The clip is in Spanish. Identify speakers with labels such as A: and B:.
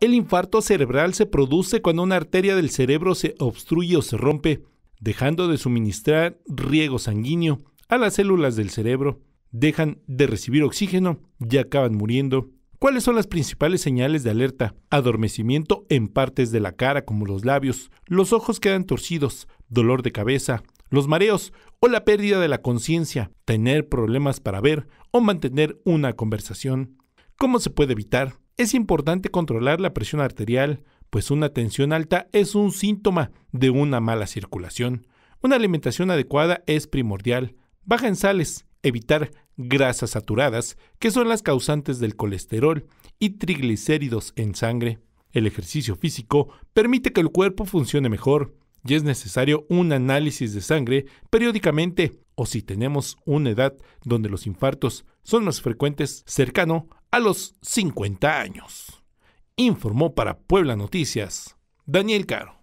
A: El infarto cerebral se produce cuando una arteria del cerebro se obstruye o se rompe, dejando de suministrar riego sanguíneo a las células del cerebro. Dejan de recibir oxígeno y acaban muriendo. ¿Cuáles son las principales señales de alerta? Adormecimiento en partes de la cara como los labios, los ojos quedan torcidos, dolor de cabeza, los mareos o la pérdida de la conciencia, tener problemas para ver o mantener una conversación. ¿Cómo se puede evitar? Es importante controlar la presión arterial, pues una tensión alta es un síntoma de una mala circulación. Una alimentación adecuada es primordial, baja en sales, evitar grasas saturadas, que son las causantes del colesterol, y triglicéridos en sangre. El ejercicio físico permite que el cuerpo funcione mejor y es necesario un análisis de sangre periódicamente o si tenemos una edad donde los infartos son más frecuentes cercano a los 50 años. Informó para Puebla Noticias Daniel Caro.